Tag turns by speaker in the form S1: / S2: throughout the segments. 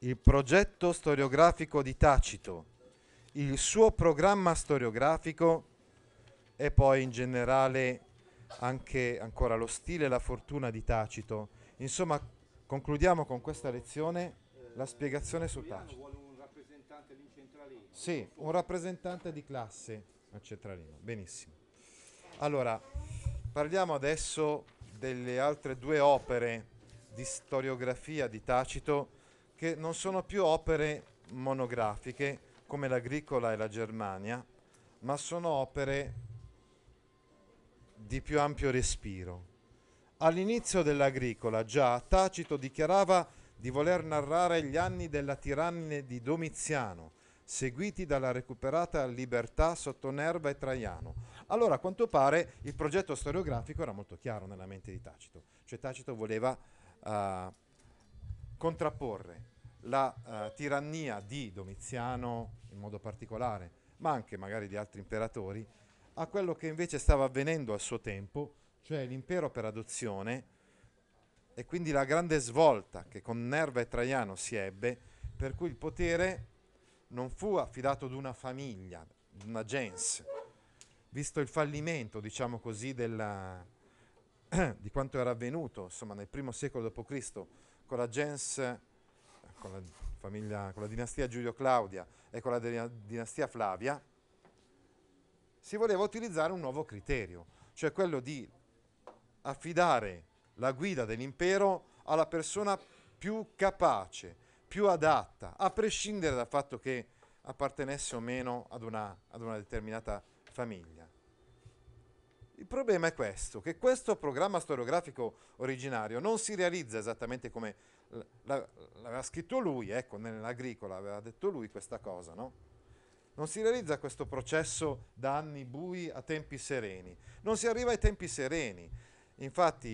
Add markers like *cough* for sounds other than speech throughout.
S1: il progetto storiografico di Tacito, il suo programma storiografico e poi in generale anche ancora lo stile e la fortuna di Tacito. Insomma, concludiamo con questa lezione la spiegazione su Tacito. Vuole un rappresentante di centralino. Sì, un rappresentante di classe a centralino. Benissimo. Allora, parliamo adesso delle altre due opere di storiografia di Tacito che non sono più opere monografiche come l'Agricola e la Germania, ma sono opere di più ampio respiro. All'inizio dell'Agricola già Tacito dichiarava di voler narrare gli anni della tirannide di Domiziano, seguiti dalla recuperata libertà sotto Nerva e Traiano. Allora, a quanto pare, il progetto storiografico era molto chiaro nella mente di Tacito, cioè Tacito voleva uh, contrapporre la eh, tirannia di Domiziano in modo particolare, ma anche magari di altri imperatori, a quello che invece stava avvenendo al suo tempo, cioè l'impero per adozione e quindi la grande svolta che con Nerva e Traiano si ebbe, per cui il potere non fu affidato ad una famiglia, ad una gens, visto il fallimento, diciamo così, della, *clears throat* di quanto era avvenuto insomma, nel primo secolo d.C con la gens, con la, famiglia, con la dinastia Giulio Claudia e con la dinastia Flavia, si voleva utilizzare un nuovo criterio, cioè quello di affidare la guida dell'impero alla persona più capace, più adatta, a prescindere dal fatto che appartenesse o meno ad una, ad una determinata famiglia. Il problema è questo, che questo programma storiografico originario non si realizza esattamente come l'aveva scritto lui, ecco, nell'agricola aveva detto lui questa cosa, no? Non si realizza questo processo da anni bui a tempi sereni, non si arriva ai tempi sereni. Infatti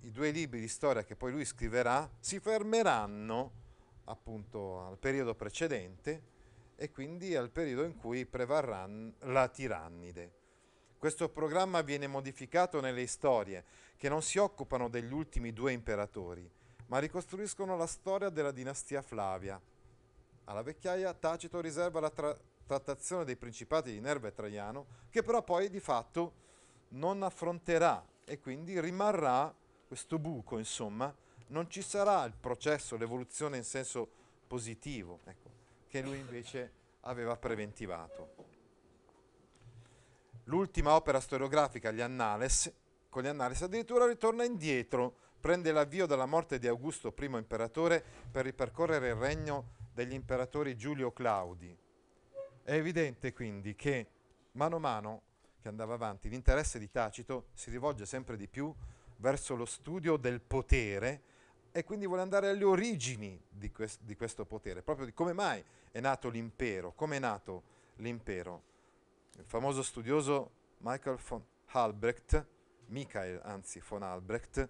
S1: i due libri di storia che poi lui scriverà si fermeranno appunto al periodo precedente e quindi al periodo in cui prevarrà la tirannide. Questo programma viene modificato nelle storie, che non si occupano degli ultimi due imperatori, ma ricostruiscono la storia della dinastia Flavia. Alla vecchiaia Tacito riserva la tra- trattazione dei principati di Nerva e Traiano, che però poi di fatto non affronterà e quindi rimarrà questo buco, insomma, non ci sarà il processo, l'evoluzione in senso positivo, ecco, che lui invece aveva preventivato. L'ultima opera storiografica, gli Annales, con gli Annales addirittura ritorna indietro, prende l'avvio dalla morte di Augusto, primo imperatore, per ripercorrere il regno degli imperatori Giulio Claudi. È evidente quindi che mano a mano che andava avanti l'interesse di Tacito si rivolge sempre di più verso lo studio del potere e quindi vuole andare alle origini di, quest- di questo potere, proprio di come mai è nato l'impero, come è nato l'impero il famoso studioso Michael von Albrecht, Michael anzi von Albrecht,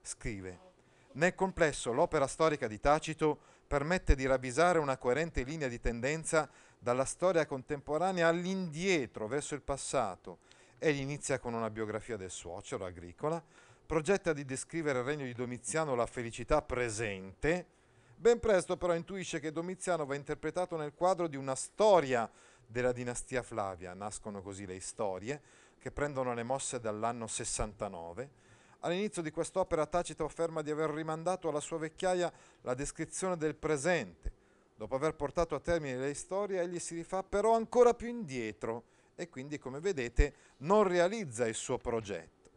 S1: scrive nel complesso l'opera storica di Tacito permette di ravvisare una coerente linea di tendenza dalla storia contemporanea all'indietro, verso il passato. Egli inizia con una biografia del suocero agricola, progetta di descrivere il regno di Domiziano la felicità presente, ben presto però intuisce che Domiziano va interpretato nel quadro di una storia della dinastia Flavia, nascono così le storie, che prendono le mosse dall'anno 69. All'inizio di quest'opera Tacito afferma di aver rimandato alla sua vecchiaia la descrizione del presente. Dopo aver portato a termine le storie, egli si rifà però ancora più indietro e quindi, come vedete, non realizza il suo progetto.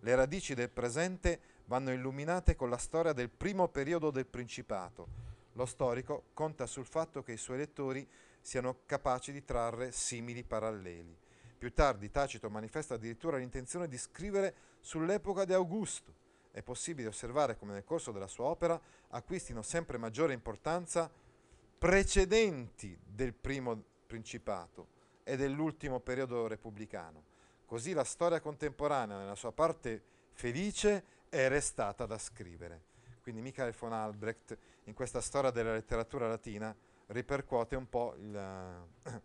S1: Le radici del presente vanno illuminate con la storia del primo periodo del Principato. Lo storico conta sul fatto che i suoi lettori siano capaci di trarre simili paralleli. Più tardi Tacito manifesta addirittura l'intenzione di scrivere sull'epoca di Augusto. È possibile osservare come nel corso della sua opera acquistino sempre maggiore importanza precedenti del primo principato e dell'ultimo periodo repubblicano. Così la storia contemporanea nella sua parte felice è restata da scrivere. Quindi Michael von Albrecht in questa storia della letteratura latina ripercuote un po', il, eh,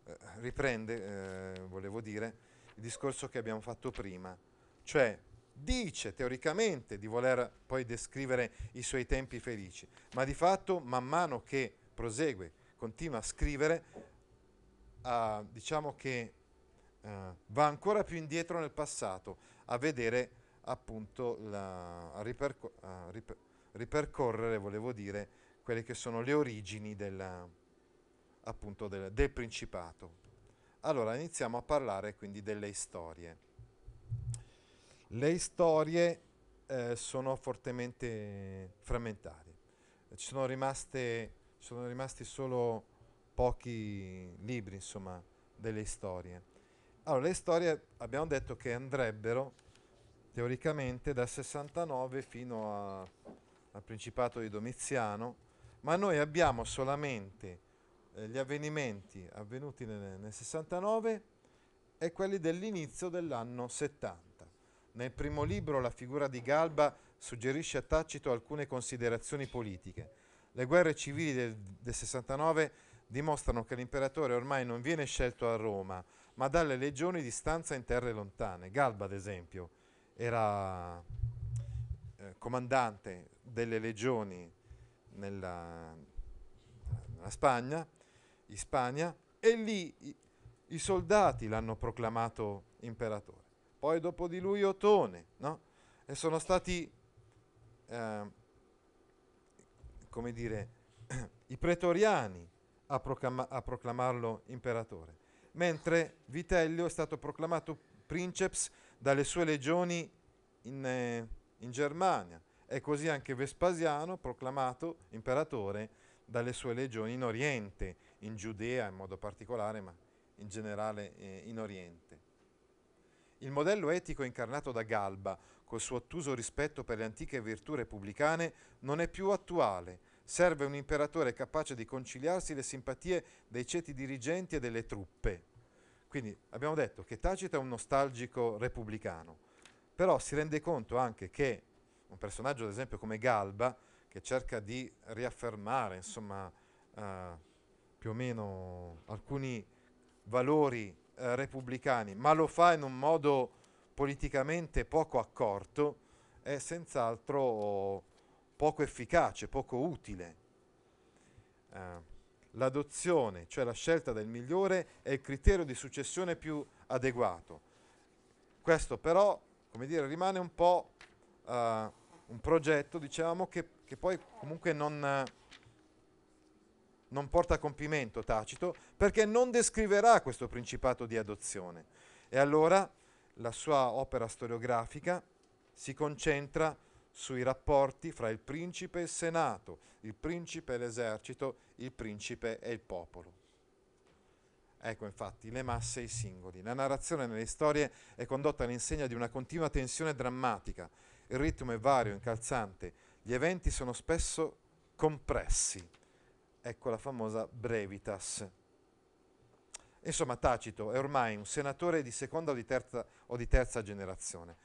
S1: *coughs* eh, riprende, eh, volevo dire, il discorso che abbiamo fatto prima, cioè dice teoricamente di voler poi descrivere i suoi tempi felici, ma di fatto man mano che prosegue, continua a scrivere, eh, diciamo che eh, va ancora più indietro nel passato a vedere appunto la, a, riperco- a riper- ripercorrere, volevo dire, quelle che sono le origini della, appunto, del, del principato. Allora iniziamo a parlare quindi delle storie. Le storie eh, sono fortemente frammentarie. Ci sono, rimaste, sono rimasti solo pochi libri, insomma, delle storie. Allora, le storie abbiamo detto che andrebbero teoricamente da 69 fino a, al Principato di Domiziano, ma noi abbiamo solamente eh, gli avvenimenti avvenuti nel, nel 69 e quelli dell'inizio dell'anno 70. Nel primo libro la figura di Galba suggerisce a Tacito alcune considerazioni politiche. Le guerre civili del, del 69 dimostrano che l'imperatore ormai non viene scelto a Roma, ma dalle legioni di stanza in terre lontane. Galba, ad esempio, era eh, comandante delle legioni nella, nella Spagna, Ispania, e lì i, i soldati l'hanno proclamato imperatore. Poi dopo di lui Otone, no? E sono stati, eh, come dire, *clears throat* i pretoriani a, proclama- a proclamarlo imperatore, mentre Vitellio è stato proclamato princeps dalle sue legioni in, eh, in Germania. È così anche Vespasiano proclamato imperatore dalle sue legioni in Oriente, in Giudea in modo particolare, ma in generale eh, in Oriente. Il modello etico incarnato da Galba, col suo ottuso rispetto per le antiche virtù repubblicane, non è più attuale. Serve un imperatore capace di conciliarsi le simpatie dei ceti dirigenti e delle truppe. Quindi abbiamo detto che Tacito è un nostalgico repubblicano, però si rende conto anche che un personaggio ad esempio come Galba che cerca di riaffermare insomma, eh, più o meno alcuni valori eh, repubblicani, ma lo fa in un modo politicamente poco accorto è senz'altro poco efficace, poco utile. Eh, l'adozione, cioè la scelta del migliore, è il criterio di successione più adeguato. Questo però, come dire, rimane un po' eh, un progetto diciamo, che, che, poi comunque non, non porta a compimento Tacito perché non descriverà questo principato di adozione e allora la sua opera storiografica si concentra sui rapporti fra il principe e il senato, il principe e l'esercito, il principe e il popolo. Ecco infatti le masse e i singoli. La narrazione nelle storie è condotta all'insegna di una continua tensione drammatica il ritmo è vario, incalzante. Gli eventi sono spesso compressi. Ecco la famosa brevitas. Insomma, Tacito è ormai un senatore di seconda o di terza, o di terza generazione,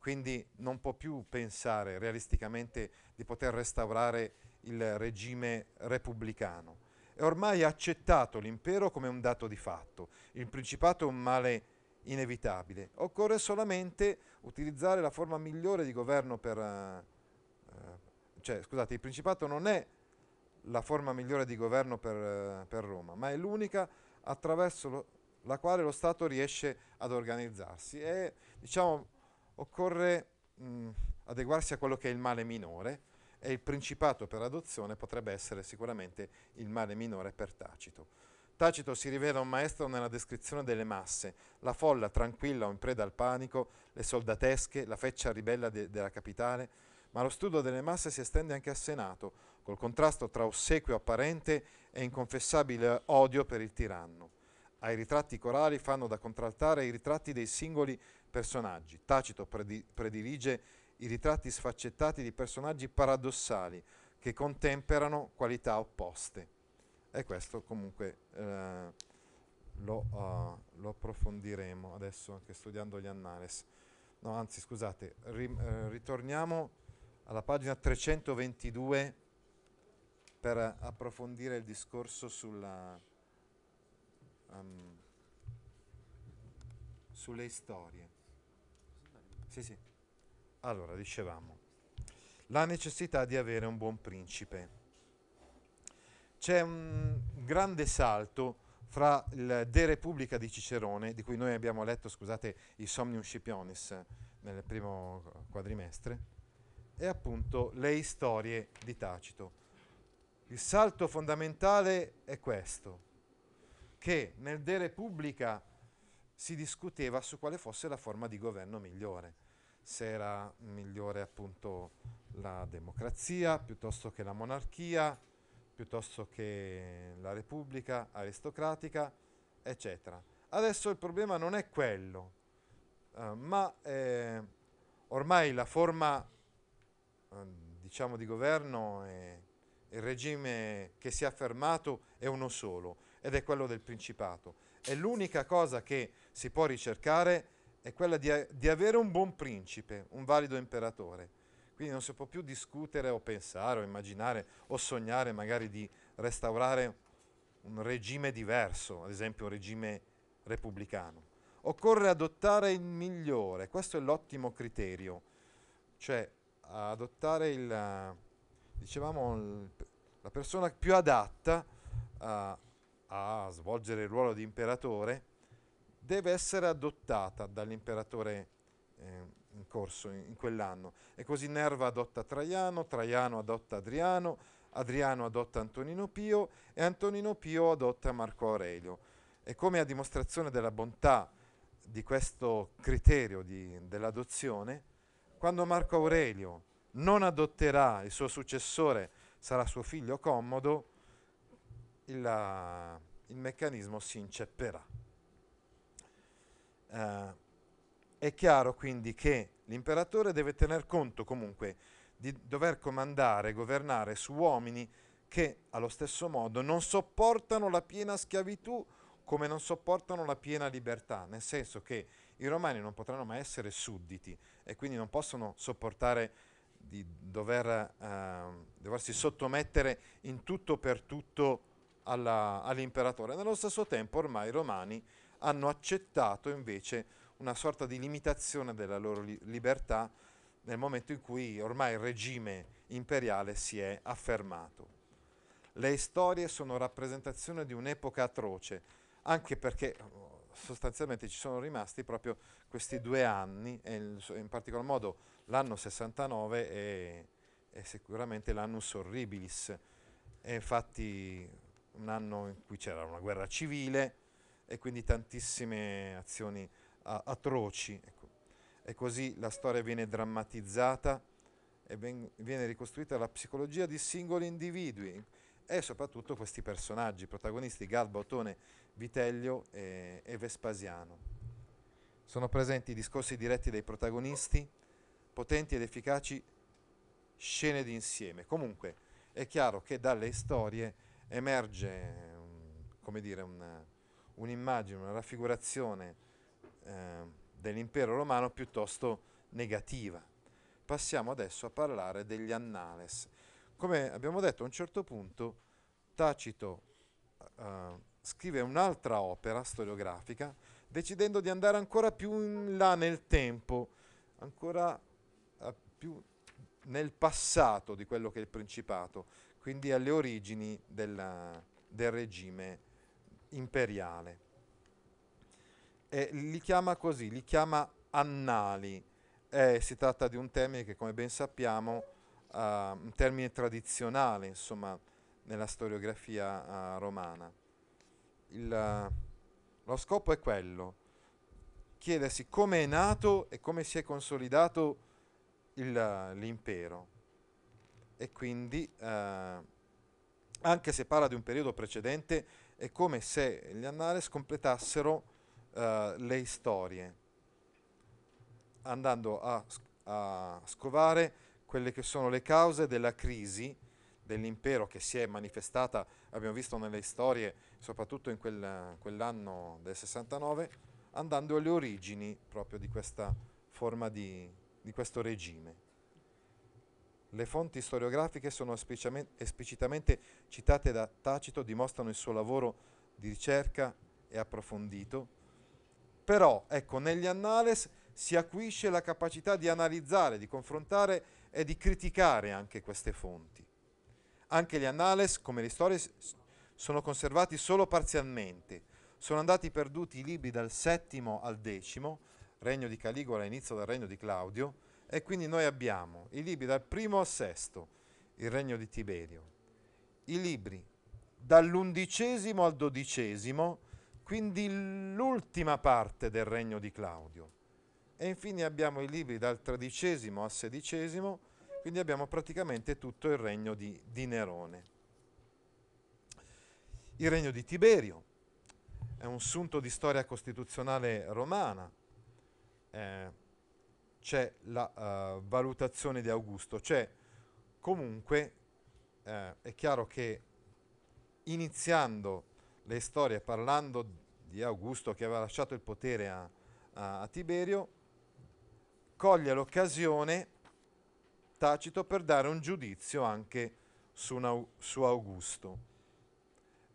S1: quindi non può più pensare realisticamente di poter restaurare il regime repubblicano. È ormai accettato l'impero come un dato di fatto. Il principato è un male inevitabile. Occorre solamente utilizzare la forma migliore di governo per... Eh, cioè, scusate, il Principato non è la forma migliore di governo per, eh, per Roma, ma è l'unica attraverso lo, la quale lo Stato riesce ad organizzarsi e diciamo occorre mh, mm, adeguarsi a quello che è il male minore e il Principato per adozione potrebbe essere sicuramente il male minore per Tacito. Tacito si rivela un maestro nella descrizione delle masse, la folla tranquilla o in preda al panico, le soldatesche, la feccia ribella de- della capitale, ma lo studio delle masse si estende anche al Senato, col contrasto tra ossequio apparente e inconfessabile odio per il tiranno. Ai ritratti corali fanno da contraltare i ritratti dei singoli personaggi. Tacito predi- predilige i ritratti sfaccettati di personaggi paradossali che contemperano qualità opposte e questo comunque eh, lo, uh, lo, approfondiremo adesso anche studiando gli annales. No, anzi, scusate, ri, eh, ritorniamo alla pagina 322 per approfondire il discorso sulla, um, sulle storie. Sì, sì. Allora, dicevamo, la necessità di avere un buon principe c'è un grande salto fra il De Repubblica di Cicerone, di cui noi abbiamo letto, scusate, i Somnium Scipionis nel primo quadrimestre, e appunto le storie di Tacito. Il salto fondamentale è questo, che nel De Repubblica si discuteva su quale fosse la forma di governo migliore, se era migliore appunto la democrazia piuttosto che la monarchia, piuttosto che la Repubblica aristocratica, eccetera. Adesso il problema non è quello, eh, ma eh, ormai la forma eh, diciamo di governo e il regime che si è affermato è uno solo ed è quello del principato. E l'unica cosa che si può ricercare è quella di, di avere un buon principe, un valido imperatore. Quindi non si può più discutere o pensare o immaginare o sognare magari di restaurare un regime diverso, ad esempio un regime repubblicano. Occorre adottare il migliore, questo è l'ottimo criterio, cioè adottare il, dicevamo, la persona più adatta a, a svolgere il ruolo di imperatore deve essere adottata dall'imperatore eh, in corso in, in quell'anno. E così Nerva adotta Traiano, Traiano adotta Adriano, Adriano adotta Antonino Pio e Antonino Pio adotta Marco Aurelio. E come a dimostrazione della bontà di questo criterio di, dell'adozione, quando Marco Aurelio non adotterà il suo successore, sarà suo figlio Commodo, il, il meccanismo si incepperà. Uh, è chiaro quindi che l'imperatore deve tener conto comunque di dover comandare governare su uomini che allo stesso modo non sopportano la piena schiavitù come non sopportano la piena libertà, nel senso che i romani non potranno mai essere sudditi e quindi non possono sopportare di dover, eh, doversi sottomettere in tutto per tutto alla, all'imperatore. Nello stesso tempo ormai i romani hanno accettato invece una sorta di limitazione della loro li- libertà nel momento in cui ormai il regime imperiale si è affermato. Le storie sono rappresentazione di un'epoca atroce, anche perché oh, sostanzialmente ci sono rimasti proprio questi due anni, in particolar modo l'anno 69 è, e sicuramente l'annus horribilis, è infatti un anno in cui c'era una guerra civile e quindi tantissime azioni atroci. Ecco. E così la storia viene drammatizzata e ben, viene ricostruita la psicologia di singoli individui e soprattutto questi personaggi, protagonisti Galba, Otone, Vitellio e, e Vespasiano. Sono presenti discorsi diretti dei protagonisti, potenti ed efficaci scene d'insieme. Comunque è chiaro che dalle storie emerge, un, come dire, una, un'immagine, una raffigurazione Ehm, dell'impero romano piuttosto negativa. Passiamo adesso a parlare degli annales. Come abbiamo detto a un certo punto, Tacito eh, scrive un'altra opera storiografica, decidendo di andare ancora più in là nel tempo, ancora eh, più nel passato di quello che è il principato, quindi alle origini della, del regime imperiale eh, li chiama così, li chiama annali. Eh, si tratta di un termine che, come ben sappiamo, è uh, un termine tradizionale, insomma, nella storiografia uh, romana. Il, uh, lo scopo è quello, chiedersi come è nato e come si è consolidato il, l'impero. E quindi, eh, anche se parla di un periodo precedente, è come se gli annales completassero eh, le storie, andando a, a scovare quelle che sono le cause della crisi dell'impero che si è manifestata, abbiamo visto nelle storie, soprattutto in quel, quell'anno del 69, andando alle origini proprio di questa forma di, di questo regime. Le fonti storiografiche sono esplicitamente citate da Tacito, dimostrano il suo lavoro di ricerca e approfondito però, ecco, negli annales si acquisce la capacità di analizzare, di confrontare e di criticare anche queste fonti. Anche gli annales, come le storie, sono conservati solo parzialmente. Sono andati perduti i libri dal VII al X, regno di Caligola inizio del regno di Claudio, e quindi noi abbiamo i libri dal primo al sesto, il regno di Tiberio, i libri dall'undicesimo al dodicesimo, quindi l'ultima parte del regno di Claudio. E infine abbiamo i libri dal XIII al XVI, quindi abbiamo praticamente tutto il regno di, di Nerone. Il regno di Tiberio è un sunto di storia costituzionale romana. Eh, c'è la uh, valutazione di Augusto, cioè comunque eh, è chiaro che iniziando le storie parlando di Augusto che aveva lasciato il potere a, a, a Tiberio, coglie l'occasione Tacito per dare un giudizio anche su, una, su Augusto.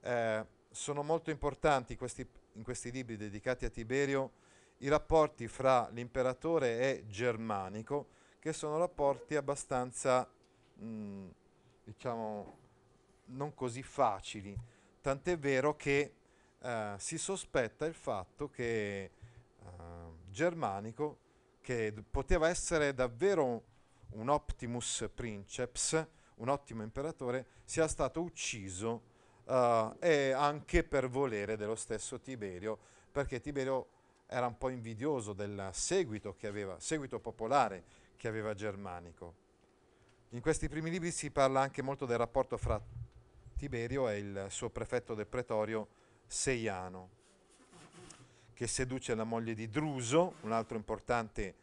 S1: Eh, sono molto importanti questi, in questi libri dedicati a Tiberio i rapporti fra l'imperatore e Germanico, che sono rapporti abbastanza, mh, mm, diciamo, non così facili tant'è vero che eh, si sospetta il fatto che eh, Germanico, che d- poteva essere davvero un Optimus Princeps, un ottimo imperatore, sia stato ucciso eh, e anche per volere dello stesso Tiberio, perché Tiberio era un po' invidioso del seguito, aveva, seguito popolare che aveva Germanico. In questi primi libri si parla anche molto del rapporto fra Tiberio è il suo prefetto del pretorio Seiano, che seduce la moglie di Druso, un altro importante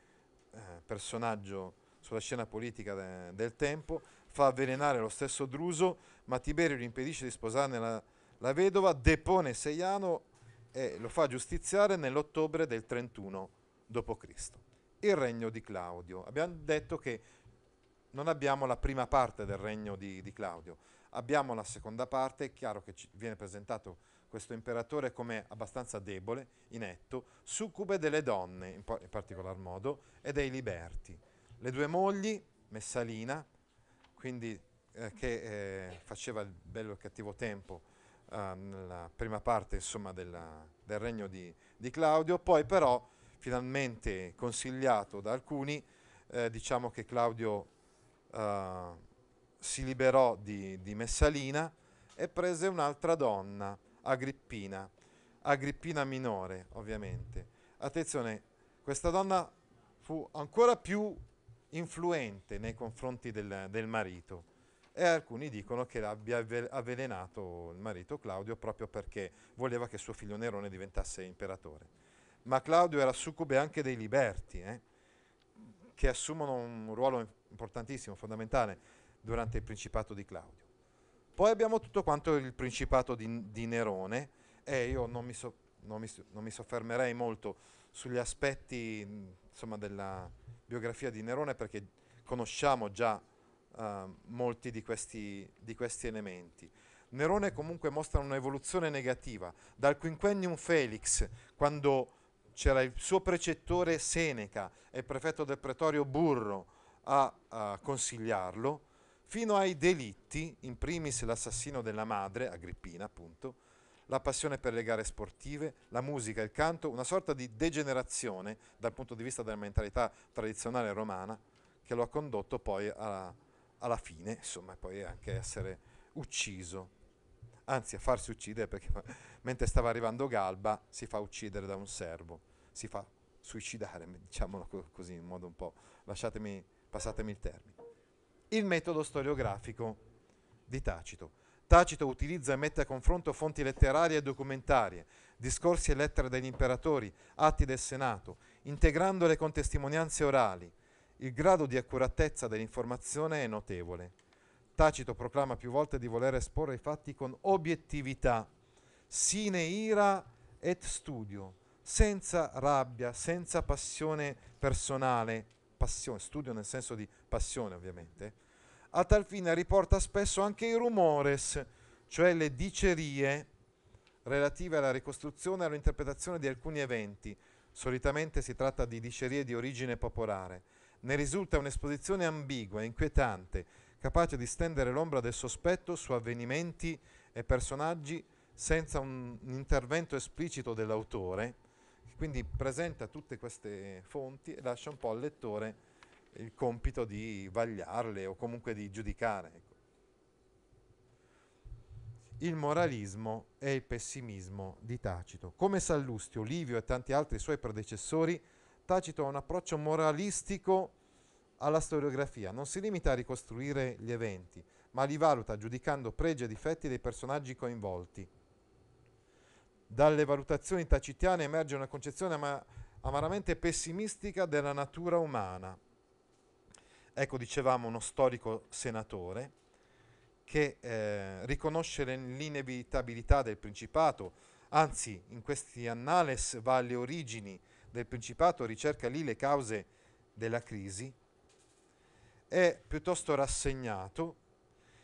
S1: eh, personaggio sulla scena politica de- del tempo, fa avvelenare lo stesso Druso, ma Tiberio gli impedisce di sposarne la, la vedova, depone Seiano e lo fa giustiziare nell'ottobre del 31 d.C. Il regno di Claudio. Abbiamo detto che non abbiamo la prima parte del regno di, di Claudio, Abbiamo la seconda parte, è chiaro che viene presentato questo imperatore come abbastanza debole, inetto, succube delle donne in, in particolar modo e dei liberti. Le due mogli, Messalina, quindi eh, che eh, faceva il bello e il cattivo tempo eh, nella prima parte insomma, della, del regno di, di, Claudio, poi però finalmente consigliato da alcuni, eh, diciamo che Claudio eh, si liberò di, di Messalina e prese un'altra donna, Agrippina, Agrippina minore ovviamente. Attenzione, questa donna fu ancora più influente nei confronti del, del marito e alcuni dicono che abbia avvelenato il marito Claudio proprio perché voleva che suo figlio Nerone diventasse imperatore. Ma Claudio era succube anche dei liberti, eh, che assumono un ruolo importantissimo, fondamentale durante il principato di Claudio. Poi abbiamo tutto quanto il principato di, di Nerone e io non mi, so, non, mi, non mi, soffermerei molto sugli aspetti insomma, della biografia di Nerone perché conosciamo già uh, molti di questi, di questi elementi. Nerone comunque mostra un'evoluzione negativa. Dal quinquennium Felix, quando c'era il suo precettore Seneca e prefetto del pretorio Burro a, a consigliarlo, fino ai delitti, in primis l'assassino della madre, Agrippina appunto, la passione per le gare sportive, la musica, il canto, una sorta di degenerazione dal punto di vista della mentalità tradizionale romana che lo ha condotto poi alla, alla fine, insomma, poi anche a essere ucciso, anzi a farsi uccidere perché *laughs* mentre stava arrivando Galba si fa uccidere da un servo, si fa suicidare, diciamolo così in modo un po', lasciatemi, passatemi il termine il metodo storiografico di Tacito. Tacito utilizza e mette a confronto fonti letterarie e documentarie, discorsi e lettere degli imperatori, atti del Senato, integrandole con testimonianze orali. Il grado di accuratezza dell'informazione è notevole. Tacito proclama più volte di voler esporre i fatti con obiettività, sine ira et studio, senza rabbia, senza passione personale, passione, studio nel senso di passione ovviamente, a tal fine riporta spesso anche i rumores, cioè le dicerie relative alla ricostruzione e all'interpretazione di alcuni eventi. Solitamente si tratta di dicerie di origine popolare. Ne risulta un'esposizione ambigua, inquietante, capace di stendere l'ombra del sospetto su avvenimenti e personaggi senza un intervento esplicito dell'autore, quindi presenta tutte queste fonti e lascia un po' al lettore il compito di vagliarle o comunque di giudicare. Ecco. Il moralismo e il pessimismo di Tacito. Come Sallustio, Livio e tanti altri suoi predecessori, Tacito ha un approccio moralistico alla storiografia. Non si limita a ricostruire gli eventi, ma li valuta giudicando pregi e difetti dei personaggi coinvolti dalle valutazioni tacitiane emerge una concezione ama- amaramente pessimistica della natura umana. Ecco, dicevamo, uno storico senatore che eh, riconosce l'inevitabilità del principato, anzi in questi annales va alle origini del principato, ricerca lì le cause della crisi, è piuttosto rassegnato.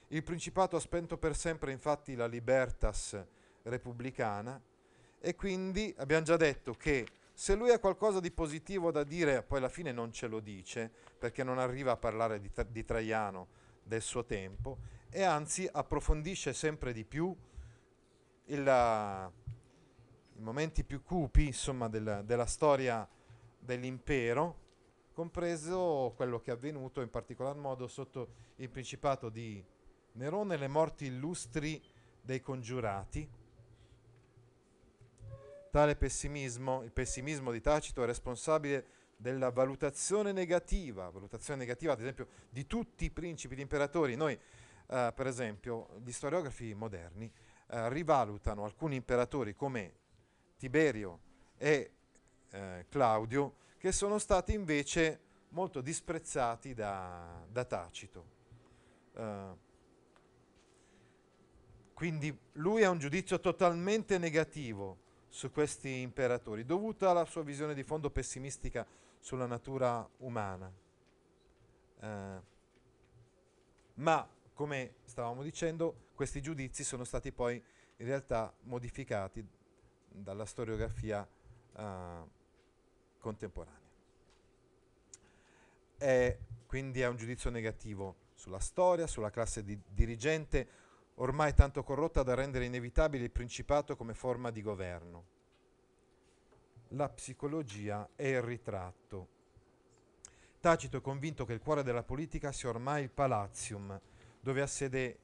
S1: Il principato ha spento per sempre infatti la libertas repubblicana e quindi abbiamo già detto che se lui ha qualcosa di positivo da dire, poi alla fine non ce lo dice, perché non arriva a parlare di, di Traiano del suo tempo, e anzi approfondisce sempre di più il, i momenti più cupi insomma, del, della storia dell'impero, compreso quello che è avvenuto in particolar modo sotto il principato di Nerone, le morti illustri dei congiurati, Tale pessimismo, il pessimismo di Tacito, è responsabile della valutazione negativa, valutazione negativa ad esempio di tutti i principi, gli imperatori. Noi, eh, per esempio, gli storiografi moderni eh, rivalutano alcuni imperatori come Tiberio e eh, Claudio, che sono stati invece molto disprezzati da, da Tacito. Uh, quindi lui ha un giudizio totalmente negativo su questi imperatori, dovuta alla sua visione di fondo pessimistica sulla natura umana. Eh, ma, come stavamo dicendo, questi giudizi sono stati poi in realtà modificati dalla storiografia eh, contemporanea. E quindi è un giudizio negativo sulla storia, sulla classe di dirigente, ormai tanto corrotta da rendere inevitabile il principato come forma di governo. La psicologia è il ritratto. Tacito è convinto che il cuore della politica sia ormai il palatium, dove ha sede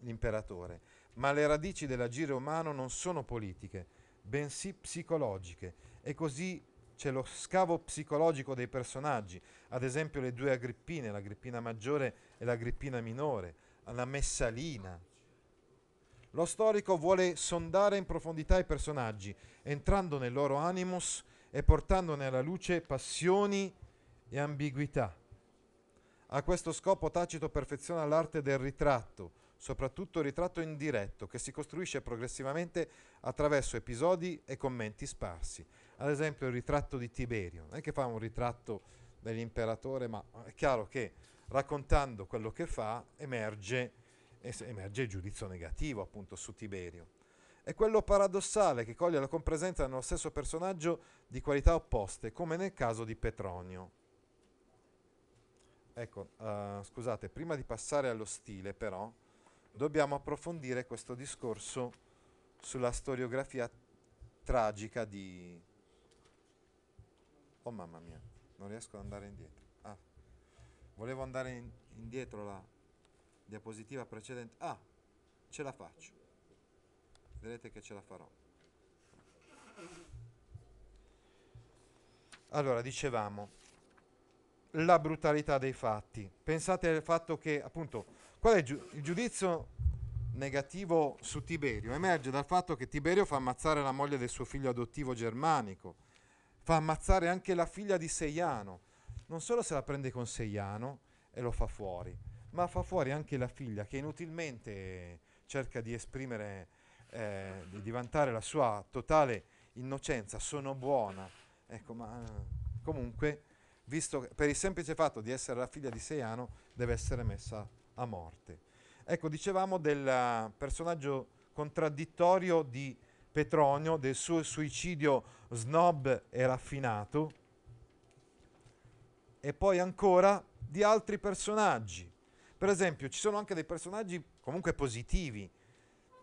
S1: l'imperatore, ma le radici dell'agire umano non sono politiche, bensì psicologiche, e così c'è lo scavo psicologico dei personaggi, ad esempio le due Agrippine, l'Agrippina maggiore e l'Agrippina minore, alla Messalina. Lo storico vuole sondare in profondità i personaggi, entrando nel loro animus e portandone alla luce passioni e ambiguità. A questo scopo Tacito perfeziona l'arte del ritratto, soprattutto il ritratto indiretto, che si costruisce progressivamente attraverso episodi e commenti sparsi. Ad esempio il ritratto di Tiberio, non è che fa un ritratto dell'imperatore, ma è chiaro che raccontando quello che fa, emerge, emerge il giudizio negativo appunto su Tiberio. È quello paradossale che coglie la compresenza nello stesso personaggio di qualità opposte, come nel caso di Petronio. Ecco, uh, scusate, prima di passare allo stile però, dobbiamo approfondire questo discorso sulla storiografia tragica di... Oh mamma mia, non riesco ad andare indietro volevo andare in, indietro la diapositiva precedente ah ce la faccio vedrete che ce la farò allora dicevamo la brutalità dei fatti pensate al fatto che appunto qual è il, giu- il giudizio negativo su Tiberio emerge dal fatto che Tiberio fa ammazzare la moglie del suo figlio adottivo germanico fa ammazzare anche la figlia di Seiano non solo se la prende con Seiano e lo fa fuori, ma fa fuori anche la figlia che inutilmente cerca di esprimere, eh, di diventare la sua totale innocenza, sono buona. Ecco, ma comunque, visto per il semplice fatto di essere la figlia di Seiano, deve essere messa a morte. Ecco, dicevamo del personaggio contraddittorio di Petronio, del suo suicidio snob e raffinato, e poi ancora di altri personaggi. Per esempio, ci sono anche dei personaggi comunque positivi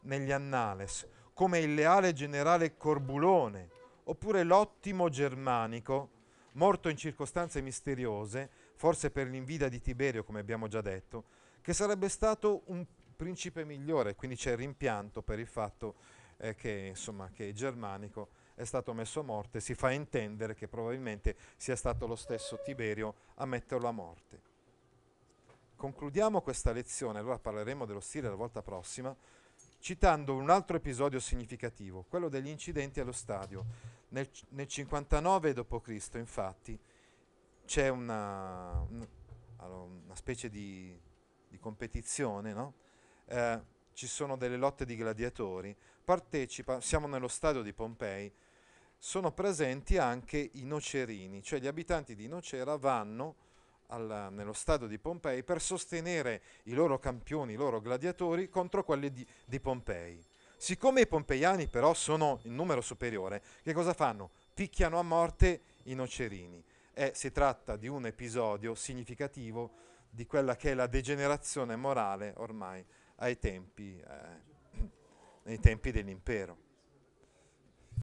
S1: negli Annales, come il leale generale Corbulone, oppure l'ottimo germanico, morto in circostanze misteriose, forse per l'invidia di Tiberio, come abbiamo già detto, che sarebbe stato un principe migliore, quindi c'è il rimpianto per il fatto eh, che, insomma, che Germanico è stato messo a morte, si fa intendere che probabilmente sia stato lo stesso Tiberio a metterlo a morte. Concludiamo questa lezione, allora parleremo dello stile la volta prossima, citando un altro episodio significativo, quello degli incidenti allo stadio. Nel, nel 59 d.C., infatti, c'è una, una, specie di, di competizione, no? eh, ci sono delle lotte di gladiatori, partecipa, siamo nello stadio di Pompei, sono presenti anche i nocerini, cioè gli abitanti di Nocera vanno alla, nello stadio di Pompei per sostenere i loro campioni, i loro gladiatori contro quelli di, di, Pompei. Siccome i pompeiani però sono in numero superiore, che cosa fanno? Picchiano a morte i nocerini. E eh, si tratta di un episodio significativo di quella che è la degenerazione morale ormai ai tempi, eh, *clears throat* tempi dell'impero.